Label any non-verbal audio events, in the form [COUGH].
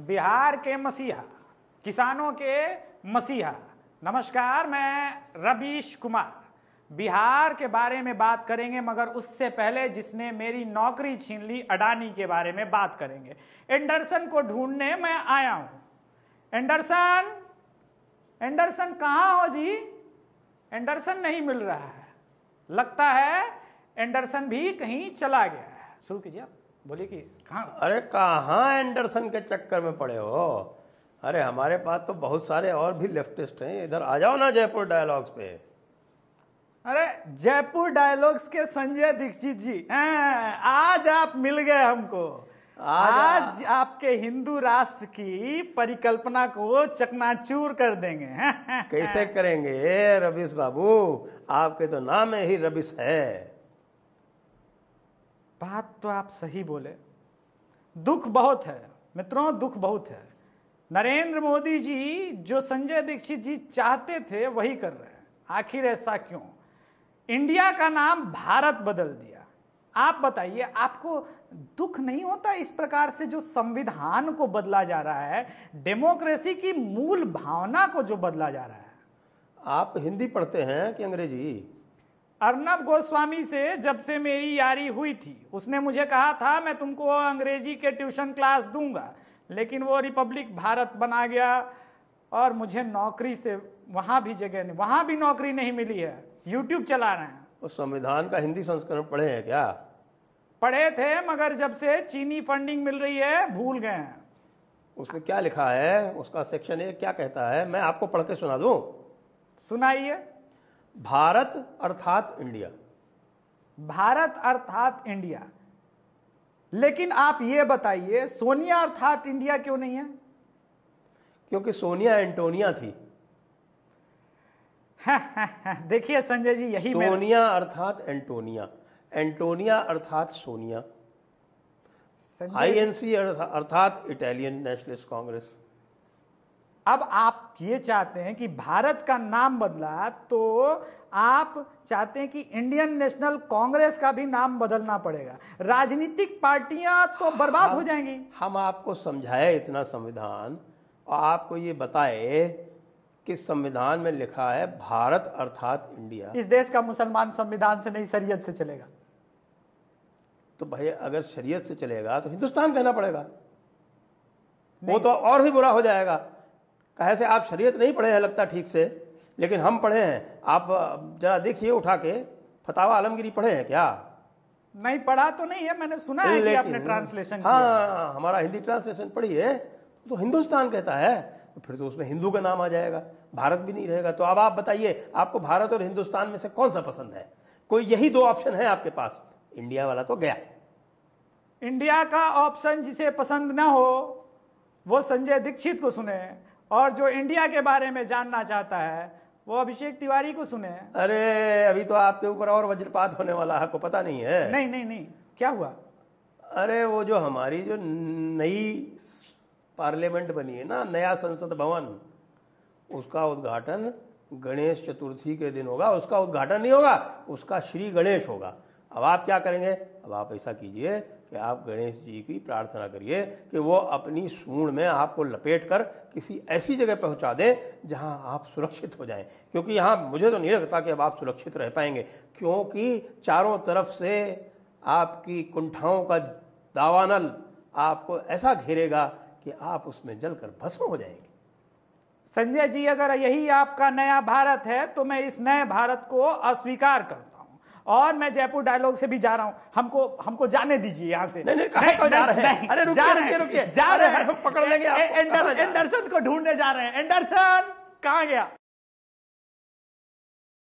बिहार के मसीहा किसानों के मसीहा नमस्कार मैं रवीश कुमार बिहार के बारे में बात करेंगे मगर उससे पहले जिसने मेरी नौकरी छीन ली अडानी के बारे में बात करेंगे एंडरसन को ढूंढने मैं आया हूं एंडरसन एंडरसन कहाँ हो जी एंडरसन नहीं मिल रहा है लगता है एंडरसन भी कहीं चला गया है शुरू कीजिए आप बोले कि कहाँ अरे कहाँ एंडरसन के चक्कर में पड़े हो अरे हमारे पास तो बहुत सारे और भी लेफ्टिस्ट हैं इधर आ जाओ ना जयपुर डायलॉग्स पे अरे जयपुर डायलॉग्स के संजय दीक्षित जी आज आप मिल गए हमको आज, आपके हिंदू राष्ट्र की परिकल्पना को चकनाचूर कर देंगे कैसे करेंगे रबीश बाबू आपके तो नाम ही रबीश है बात तो आप सही बोले दुख बहुत है मित्रों दुख बहुत है नरेंद्र मोदी जी जो संजय दीक्षित जी चाहते थे वही कर रहे हैं आखिर ऐसा क्यों इंडिया का नाम भारत बदल दिया आप बताइए आपको दुख नहीं होता इस प्रकार से जो संविधान को बदला जा रहा है डेमोक्रेसी की मूल भावना को जो बदला जा रहा है आप हिंदी पढ़ते हैं कि अंग्रेजी अर्नब गोस्वामी से जब से मेरी यारी हुई थी उसने मुझे कहा था मैं तुमको अंग्रेजी के ट्यूशन क्लास दूंगा लेकिन वो रिपब्लिक भारत बना गया और मुझे नौकरी से वहाँ भी जगह नहीं वहाँ भी नौकरी नहीं मिली है यूट्यूब चला रहे हैं उस संविधान का हिंदी संस्करण पढ़े हैं क्या पढ़े थे मगर जब से चीनी फंडिंग मिल रही है भूल गए हैं उसमें क्या लिखा है उसका सेक्शन एक क्या कहता है मैं आपको पढ़ के सुना दूँ सुनाइए भारत अर्थात इंडिया भारत अर्थात इंडिया लेकिन आप ये बताइए सोनिया अर्थात इंडिया क्यों नहीं है क्योंकि सोनिया एंटोनिया थी [LAUGHS] देखिए संजय जी यही सोनिया अर्थात एंटोनिया एंटोनिया अर्थात सोनिया आईएनसी अर्थात इटालियन नेशनलिस्ट कांग्रेस अब आप ये चाहते हैं कि भारत का नाम बदला तो आप चाहते हैं कि इंडियन नेशनल कांग्रेस का भी नाम बदलना पड़ेगा राजनीतिक पार्टियां तो बर्बाद हो जाएंगी हम आपको समझाए इतना संविधान और आपको ये बताए कि संविधान में लिखा है भारत अर्थात इंडिया इस देश का मुसलमान संविधान से नहीं शरीयत से चलेगा तो भाई अगर शरीयत से चलेगा तो हिंदुस्तान कहना पड़ेगा वो तो और भी बुरा हो जाएगा कहे से आप शरीयत नहीं पढ़े हैं लगता ठीक से लेकिन हम पढ़े हैं आप जरा देखिए उठा के फतावा आलमगिरी पढ़े हैं क्या नहीं पढ़ा तो नहीं है मैंने सुना है कि आपने ट्रांसलेशन हाँ हमारा हिंदी ट्रांसलेशन पढ़ी है तो हिंदुस्तान कहता है तो फिर तो उसमें हिंदू का नाम आ जाएगा भारत भी नहीं रहेगा तो अब आप बताइए आपको भारत और हिंदुस्तान में से कौन सा पसंद है कोई यही दो ऑप्शन है आपके पास इंडिया वाला तो गया इंडिया का ऑप्शन जिसे पसंद ना हो वो संजय दीक्षित को सुने और जो इंडिया के बारे में जानना चाहता है वो अभिषेक तिवारी को सुने अरे अभी तो आपके ऊपर और वज्रपात होने वाला है आपको पता नहीं है नहीं नहीं नहीं क्या हुआ अरे वो जो हमारी जो नई पार्लियामेंट बनी है ना नया संसद भवन उसका उद्घाटन गणेश चतुर्थी के दिन होगा उसका उद्घाटन नहीं होगा उसका श्री गणेश होगा अब आप क्या करेंगे अब आप ऐसा कीजिए कि आप गणेश जी की प्रार्थना करिए कि वो अपनी सूढ़ में आपको लपेट कर किसी ऐसी जगह पहुंचा दें जहां आप सुरक्षित हो जाएं क्योंकि यहाँ मुझे तो नहीं लगता कि अब आप सुरक्षित रह पाएंगे क्योंकि चारों तरफ से आपकी कुंठाओं का दावानल आपको ऐसा घेरेगा कि आप उसमें जलकर भस्म हो जाएंगे संजय जी अगर यही आपका नया भारत है तो मैं इस नए भारत को अस्वीकार करता और मैं जयपुर डायलॉग से भी जा रहा हूँ हमको हमको जाने दीजिए यहाँ से नहीं, नहीं, नहीं, जा रहे हैं पकड़ लेंगे एंडरसन को ढूंढने जा रहे हैं एंडरसन कहाँ गया